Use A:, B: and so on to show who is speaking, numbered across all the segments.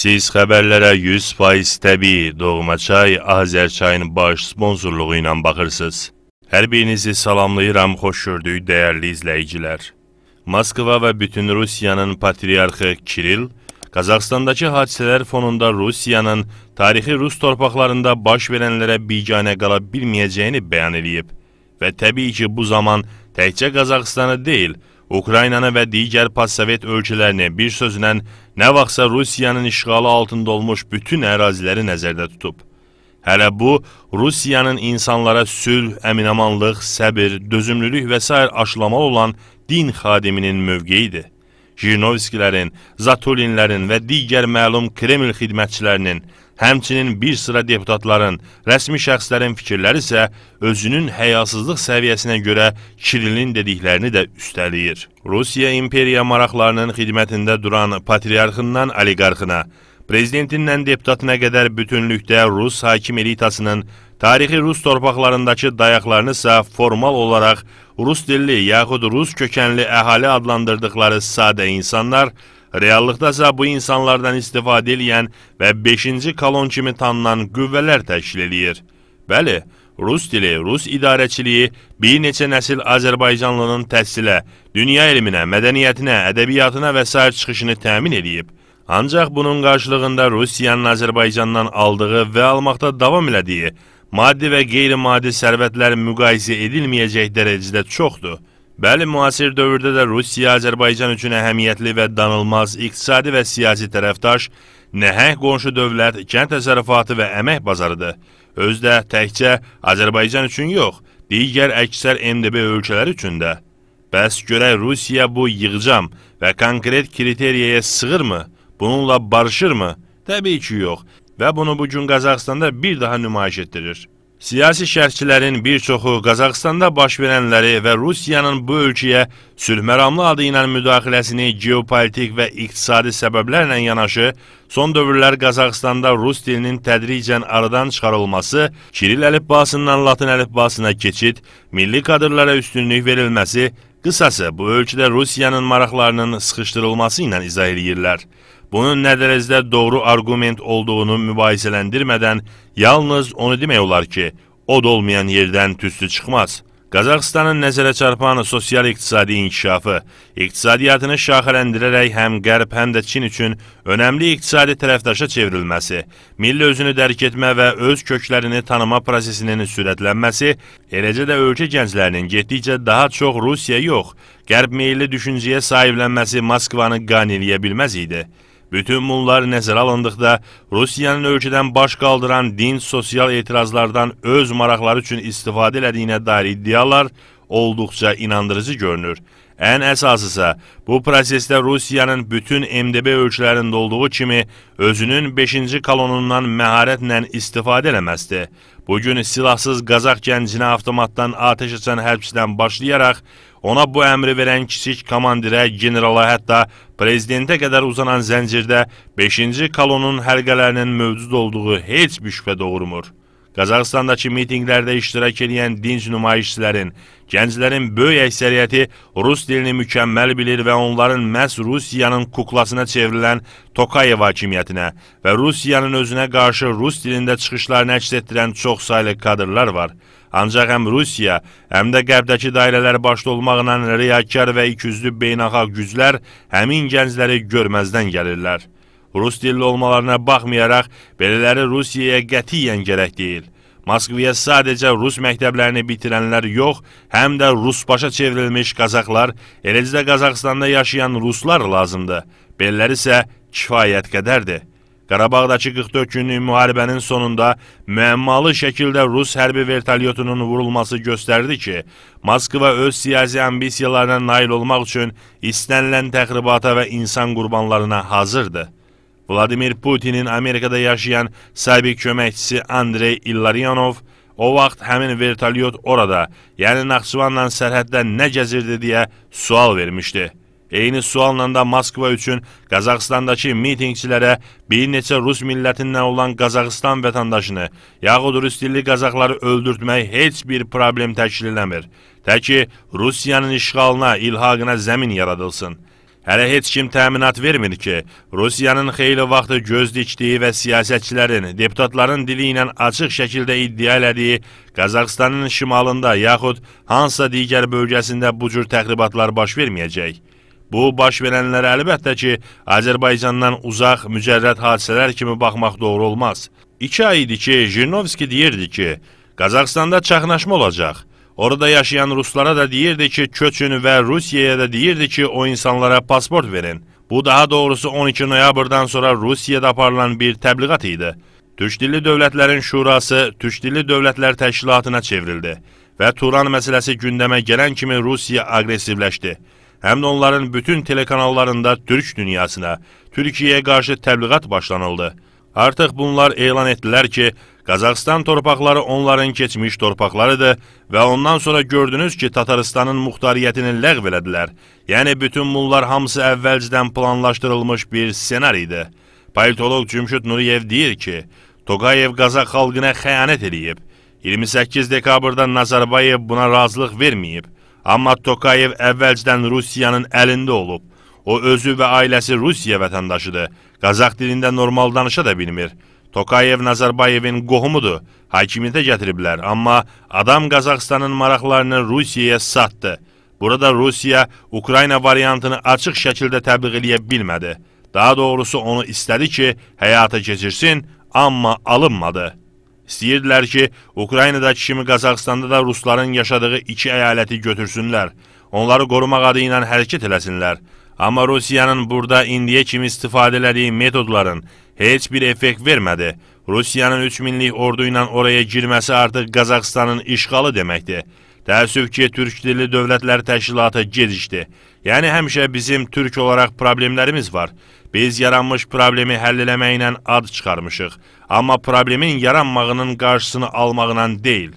A: Siz xəbərlərə 100% təbii Doğmaçay Azərçayın baş sponsorluğu ilə baxırsınız. Hər birinizi salamlayıram, xoş gördük dəyərli izləyicilər. Moskva və bütün Rusiyanın patriarxı Kiril Qazaxstandakı hadisələr fonunda Rusiyanın tarixi rus torpaqlarında baş verənlərə biganə qala bilməyəcəyini bəyan edib və təbii ki, bu zaman təkcə Qazaxstanı deyil, Ukraynanı və digər postsovet ölkələrini bir sözlə nə vaxtsa Rusiyanın işğalı altında olmuş bütün əraziləri nəzərdə tutub. Hələ bu, Rusiyanın insanlara sülh, əminamanlıq, səbir, dözümlülük və s. aşılamalı olan din xadiminin mövqeyidir. Jirnovskilərin, Zatulinlərin və digər məlum Kreml xidmətçilərinin, Həmçinin bir sıra deputatların, rəsmi şəxslərin fikirləri isə özünün həyasızlıq səviyyəsinə görə Kirilin dediklərini də üstələyir. Rusiya imperiya maraqlarının xidmətində duran patriarxından oliqarxına, prezidentindən deputatına qədər bütünlükdə Rus hakim elitasının tarixi Rus torpaqlarındakı dayaqlarını isə formal olaraq Rus dilli yaxud Rus kökənli əhali adlandırdıqları sadə insanlar – Reallıqda isə bu insanlardan istifadə eləyən və 5-ci kolon kimi tanınan qüvvələr təşkil eləyir. Bəli, Rus dili, Rus idarəçiliyi bir neçə nəsil Azərbaycanlının təhsilə, dünya elminə, mədəniyyətinə, ədəbiyyatına və s. çıxışını təmin edib. Ancaq bunun qarşılığında Rusiyanın Azərbaycandan aldığı və almaqda davam elədiyi maddi və qeyri-maddi sərvətlər müqayisə edilməyəcək dərəcədə çoxdur. Bəli, müasir dövrdə də Rusiya Azərbaycan üçün əhəmiyyətli və danılmaz iqtisadi və siyasi tərəfdaş, nəhəng qonşu dövlət, kənd təsərrüfatı və əmək bazarıdır. Öz də təkcə Azərbaycan üçün yox, digər əksər MDB ölkələri üçün də. Bəs görək Rusiya bu yığcam və konkret kriteriyaya sığırmı, bununla barışırmı? Təbii ki, yox və bunu bugün Qazaxstanda bir daha nümayiş etdirir. Siyasi şərhçilərin bir çoxu Qazaxıstanda baş verənləri və Rusiyanın bu ölkəyə sülhməramlı adı ilə müdaxiləsini geopolitik və iqtisadi səbəblərlə yanaşı, son dövrlər Qazaxıstanda rus dilinin tədricən aradan çıxarılması, Kiril əlifbasından Latin əlifbasına keçid, milli qadrlara üstünlük verilməsi, qısası bu ölkədə Rusiyanın maraqlarının sıxışdırılması ilə izah edirlər bunun nə dərəcədə doğru arqument olduğunu mübahisələndirmədən yalnız onu demək olar ki, od olmayan yerdən tüstü çıxmaz. Qazaxıstanın nəzərə çarpan sosial-iqtisadi inkişafı, iqtisadiyyatını şaxələndirərək həm Qərb, həm də Çin üçün önəmli iqtisadi tərəfdaşa çevrilməsi, milli özünü dərk etmə və öz köklərini tanıma prosesinin sürətlənməsi, eləcə də ölkə gənclərinin getdikcə daha çox Rusiya yox, Qərb meyilli düşüncəyə sahiblənməsi Moskvanı qaniliyə bilməz idi. Bütün bunlar nəzərə alındıqda Rusiyanın ölkədən baş qaldıran din sosial etirazlardan öz maraqları üçün istifadə elədiyinə dair iddialar olduqca inandırıcı görünür. Ən əsasısa, bu prosesdə Rusiyanın bütün MDB ölkələrində olduğu kimi özünün 5-ci kolonundan məharətlə istifadə eləməzdi. Bugün silahsız Qazaq gəncinə avtomatdan atəş açan hərbçidən başlayaraq, Ona bu əmri verən kiçik komandirə, generala, hətta prezidentə qədər uzanan zəncirdə 5-ci kolonun hərqələrinin mövcud olduğu heç bir şübhə doğurmur. Qazaxıstandakı mitinqlərdə iştirak edən dinc nümayişçilərin, gənclərin böyük əksəriyyəti rus dilini mükəmməl bilir və onların məhz Rusiyanın kuklasına çevrilən Tokayev hakimiyyətinə və Rusiyanın özünə qarşı rus dilində çıxışlarını əks etdirən çoxsaylı kadrlar var. Ancaq həm Rusiya, həm də qərbdəki dairələr başda olmaqla riyakar və iküzlü beynəlxalq güclər həmin gəncləri görməzdən gəlirlər. Rus dilli olmalarına baxmayaraq, belələri Rusiyaya qətiyyən gərək deyil. Moskviyə sadəcə rus məktəblərini bitirənlər yox, həm də rusbaşa çevrilmiş qazaqlar, eləcə də Qazaxstanda yaşayan ruslar lazımdır. Bellər isə kifayət qədərdir. Qarabağdakı 44 günlük müharibənin sonunda müəmmalı şəkildə Rus hərbi vertolyotunun vurulması göstərdi ki, Moskva öz siyasi ambisiyalarına nail olmaq üçün istənilən təxribata və insan qurbanlarına hazırdır. Vladimir Putinin Amerikada yaşayan sabiq köməkçisi Andrey Illarionov o vaxt həmin vertolyot orada, yəni Naxçıvanla sərhəddə nə gəzirdi deyə sual vermişdi. Eyni sualla da Moskva üçün Qazaxıstandakı mitingçilərə bir neçə Rus millətindən olan Qazaxıstan vətəndaşını, yaxud rus dilli Qazaxları öldürtmək heç bir problem təşkil eləmir. Təki Rusiyanın işğalına, ilhaqına zəmin yaradılsın. Hələ heç kim təminat vermir ki, Rusiyanın xeyli vaxtı göz dikdiyi və siyasətçilərin, deputatların dili ilə açıq şəkildə iddia elədiyi Qazaxıstanın şimalında yaxud hansısa digər bölgəsində bu cür təxribatlar baş verməyəcək. Bu baş verənlərə əlbəttə ki, Azərbaycandan uzaq, mücərrəd hadisələr kimi baxmaq doğru olmaz. İki ay idi ki, Jirnovski deyirdi ki, Qazaxıstanda çaxnaşma olacaq. Orada yaşayan Ruslara da deyirdi ki, köçün və Rusiyaya da deyirdi ki, o insanlara pasport verin. Bu daha doğrusu 12 noyabrdan sonra Rusiyada aparılan bir təbliğat idi. Türk Dilli Dövlətlərin Şurası Türk Dilli Dövlətlər Təşkilatına çevrildi və Turan məsələsi gündəmə gələn kimi Rusiya aqresivləşdi. Həm də onların bütün telekanallarında Türk dünyasına, Türkiyəyə qarşı təbliğat başlanıldı. Artıq bunlar elan etdilər ki, Qazaxstan torpaqları onların keçmiş torpaqlarıdır və ondan sonra gördünüz ki, Tataristanın muxtariyyətini ləğv elədilər. Yəni, bütün bunlar hamısı əvvəlcədən planlaşdırılmış bir senaridir. Politolog Cümşüd Nuriyev deyir ki, Toqayev Qazax xalqına xəyanət edib. 28 dekabrda Nazarbayev buna razılıq verməyib. Amma Toqayev əvvəlcədən Rusiyanın əlində olub. O özü və ailəsi Rusiya vətəndaşıdır. Qazax dilində normal danışa da bilmir. Tokayev Nazarbayevin qohumudur. Hakimiyyətə gətiriblər, amma adam Qazaxstanın maraqlarını Rusiyaya satdı. Burada Rusiya Ukrayna variantını açıq şəkildə təbliğ eləyə bilmədi. Daha doğrusu onu istədi ki, həyata keçirsin, amma alınmadı. İstəyirdilər ki, Ukraynadakı kimi Qazaxstanda da rusların yaşadığı iki əyaləti götürsünlər, onları qorumaq adı ilə hərəkət eləsinlər. Amma Rusiyanın burada indiyə kimi istifadə elədiyi metodların heç bir effekt vermədi. Rusiyanın 3000-lik ordu ilə oraya girməsi artıq Qazaxıstanın işğalı deməkdir. Təəssüf ki, türk dilli dövlətlər təşkilatı gedişdi. Yəni həmişə bizim türk olaraq problemlərimiz var. Biz yaranmış problemi həll eləməklə ad çıxarmışıq, amma problemin yaranmağının qarşısını almaqla deyil.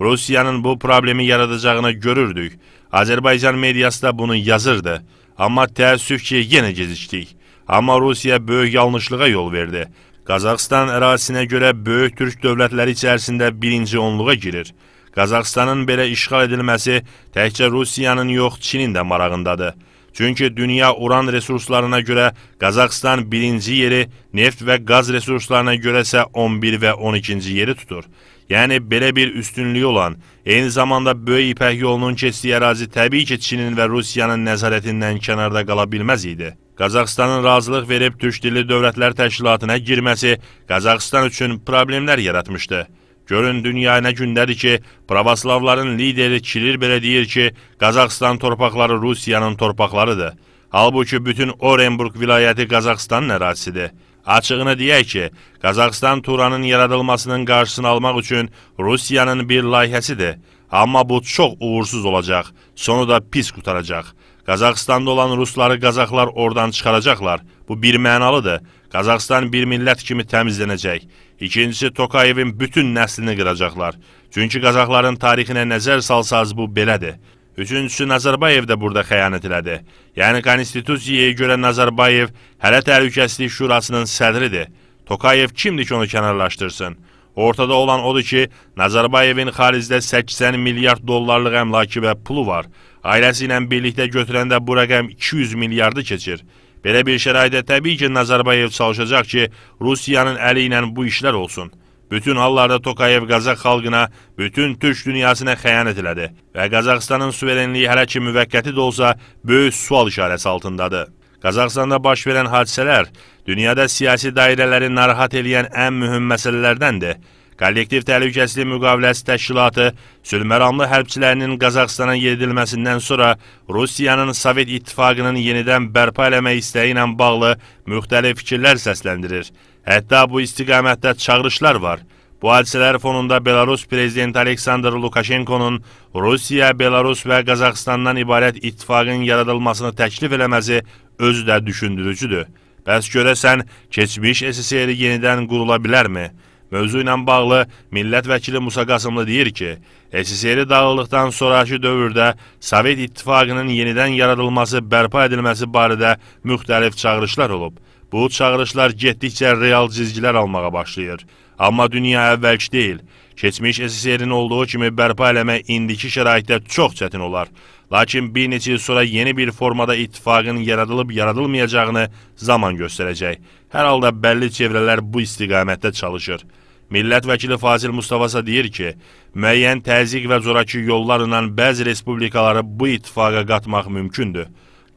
A: Rusiyanın bu problemi yaradacağını görürdük. Azərbaycan mediası da bunu yazırdı. Amma təəssüf ki, yenə gecikdik. Amma Rusiya böyük yanlışlığa yol verdi. Qazaxstan ərazisinə görə böyük türk dövlətləri içərisində birinci onluğa girir. Qazaxstanın belə işğal edilməsi təkcə Rusiyanın yox, Çinin də marağındadır. Çünki dünya uran resurslarına görə Qazaxstan birinci yeri, neft və qaz resurslarına görəsə 11 və 12-ci yeri tutur. Yəni belə bir üstünlüyü olan, eyni zamanda Böyük İpək yolunun keçdiyi ərazi təbii ki, Çinin və Rusiyanın nəzarətindən kənarda qala bilməz idi. Qazaxstanın razılıq verib Türk Dilli Dövlətlər Təşkilatına girməsi Qazaxstan üçün problemlər yaratmışdı. Görün, dünya nə gündədir ki, pravoslavların lideri Kilir belə deyir ki, Qazaxstan torpaqları Rusiyanın torpaqlarıdır. Halbuki bütün Orenburg vilayəti Qazaxstanın ərazisidir. Açığını deyək ki, Qazaxıstan Turanın yaradılmasının qarşısını almaq üçün Rusiyanın bir layihəsidir. Amma bu çox uğursuz olacaq, sonu da pis qutaracaq. Qazaxıstanda olan rusları qazaxlar oradan çıxaracaqlar. Bu bir mənalıdır. Qazaxıstan bir millət kimi təmizlənəcək. İkincisi Tokayevin bütün nəslini qıracaqlar. Çünki qazaxların tarixinə nəzər salsaz bu belədir. Üçüncüsü Nazarbayev də burada xəyanət elədi. Yəni konstitusiyaya görə Nazarbayev hələ Təhlükəsizlik Şurasının sədridir. Tokayev kimdir ki onu kənarlaşdırsın? Ortada olan odur ki, Nazarbayevin xaricdə 80 milyard dollarlıq əmlakı və pulu var. Ailəsi ilə birlikdə götürəndə bu rəqəm 200 milyardı keçir. Belə bir şəraitdə təbii ki, Nazarbayev çalışacaq ki, Rusiyanın əli ilə bu işlər olsun.'' bütün hallarda Tokayev Qazaq xalqına, bütün türk dünyasına xəyanət elədi və Qazaxstanın suverenliyi hələ ki müvəqqəti də olsa böyük sual işarəsi altındadır. Qazaxstanda baş verən hadisələr dünyada siyasi dairələri narahat eləyən ən mühüm məsələlərdəndir. Kollektiv Təhlükəsizlik Müqaviləsi Təşkilatı sülməramlı hərbçilərinin Qazaxstana yeridilməsindən sonra Rusiyanın Sovet İttifaqının yenidən bərpa eləmək istəyi ilə bağlı müxtəlif fikirlər səsləndirir. Hətta bu istiqamətdə çağırışlar var. Bu hadisələr fonunda Belarus prezidenti Aleksandr Lukashenkonun Rusiya, Belarus və Qazaxıstandan ibarət ittifaqın yaradılmasını təklif eləməsi özü də düşündürücüdür. Bəs görəsən, keçmiş SSR yenidən qurula bilərmi? Mövzu ilə bağlı millət vəkili Musa Qasımlı deyir ki, SSR dağıldıqdan sonraki dövrdə Sovet İttifaqının yenidən yaradılması, bərpa edilməsi barədə müxtəlif çağırışlar olub. Bu çağırışlar getdikcə real cizgilər almağa başlayır. Amma dünya əvvəlki deyil. Keçmiş SSR-in olduğu kimi bərpa eləmək indiki şəraitdə çox çətin olar. Lakin bir neçə il sonra yeni bir formada ittifaqın yaradılıb yaradılmayacağını zaman göstərəcək. Hər halda bəlli çevrələr bu istiqamətdə çalışır. Millət vəkili Fazil Mustafasa deyir ki, müəyyən təzik və zoraki yollarla bəzi respublikaları bu ittifaqa qatmaq mümkündür.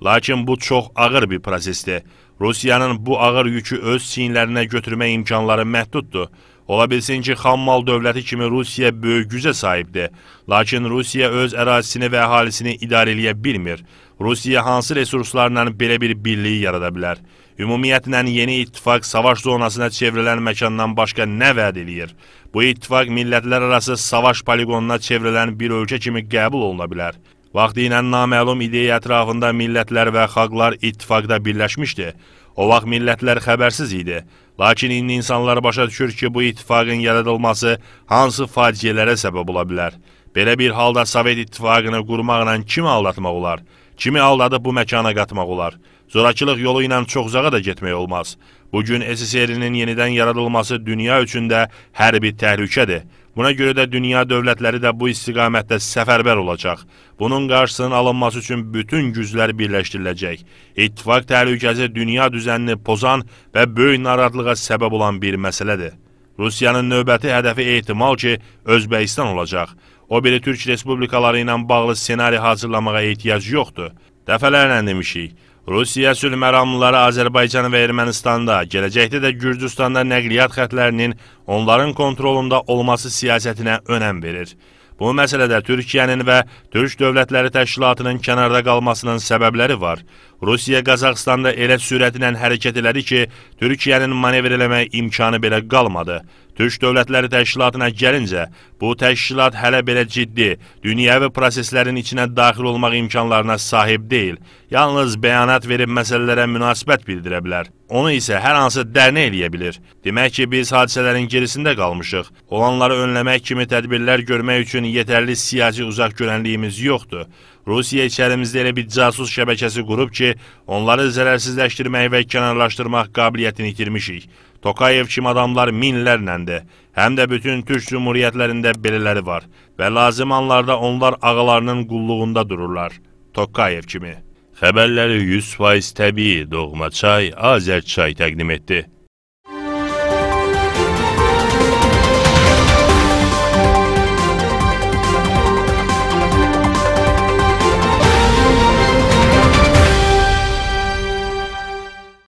A: Lakin bu çox ağır bir prosesdir. Rusiyanın bu ağır yükü öz çiyinlərinə götürmək imkanları məhduddur. Ola bilsin ki, xammal dövləti kimi Rusiya böyük gücə sahibdir. Lakin Rusiya öz ərazisini və əhalisini idarə eləyə bilmir. Rusiya hansı resurslarla belə bir birliyi yarada bilər? Ümumiyyətlə, yeni ittifaq savaş zonasına çevrilən məkandan başqa nə vəd eləyir? Bu ittifaq millətlər arası savaş poligonuna çevrilən bir ölkə kimi qəbul oluna bilər. Vaxtı ilə naməlum ideya ətrafında millətlər və xalqlar ittifaqda birləşmişdi. O vaxt millətlər xəbərsiz idi. Lakin indi insanlar başa düşür ki, bu ittifaqın yaradılması hansı faciələrə səbəb ola bilər. Belə bir halda Sovet ittifaqını qurmaqla kimi aldatmaq olar? Kimi aldadıb bu məkana qatmaq olar? Zorakılıq yolu ilə çox uzağa da getmək olmaz. Bugün SSR-nin yenidən yaradılması dünya üçün də hərbi təhlükədir. Buna görə də dünya dövlətləri də bu istiqamətdə səfərbər olacaq. Bunun qarşısının alınması üçün bütün güclər birləşdiriləcək. İttifaq təhlükəsi dünya düzənini pozan və böyük narahatlığa səbəb olan bir məsələdir. Rusiyanın növbəti hədəfi ehtimal ki, Özbəkistan olacaq. O biri Türk Respublikaları ilə bağlı senari hazırlamağa ehtiyac yoxdur. Dəfələrlə demişik, Rusiya sülh məramlıları Azərbaycan və Ermənistanda, gələcəkdə də Gürcüstanda nəqliyyat xətlərinin onların kontrolunda olması siyasətinə önəm verir. Bu məsələdə Türkiyənin və Türk Dövlətləri Təşkilatının kənarda qalmasının səbəbləri var. Rusiya Qazaxıstanda elə sürətlə hərəkət elədi ki, Türkiyənin manevr eləmək imkanı belə qalmadı. Türk Dövlətləri Təşkilatına gəlincə, bu təşkilat hələ belə ciddi, dünyəvi proseslərin içinə daxil olmaq imkanlarına sahib deyil, yalnız bəyanat verib məsələlərə münasibət bildirə bilər. Onu isə hər hansı dərnə eləyə bilir. Demək ki, biz hadisələrin gerisində qalmışıq. Olanları önləmək kimi tədbirlər görmək üçün yetərli siyasi uzaq görənliyimiz yoxdur. Rusiya içərimizdə elə bir casus şəbəkəsi qurub ki, onları zərərsizləşdirmək və kənarlaşdırmaq qabiliyyətini itirmişik. Tokayevçim adamlar minlərləndir. Həm də bütün Türk cümhuriyyətlərində belələri var və lazım anlarda onlar ağalarının qulluğunda dururlar. Tokayev kimi. Xəbərləri 100% təbii Doğma Çay, Azər Çay təqdim etdi.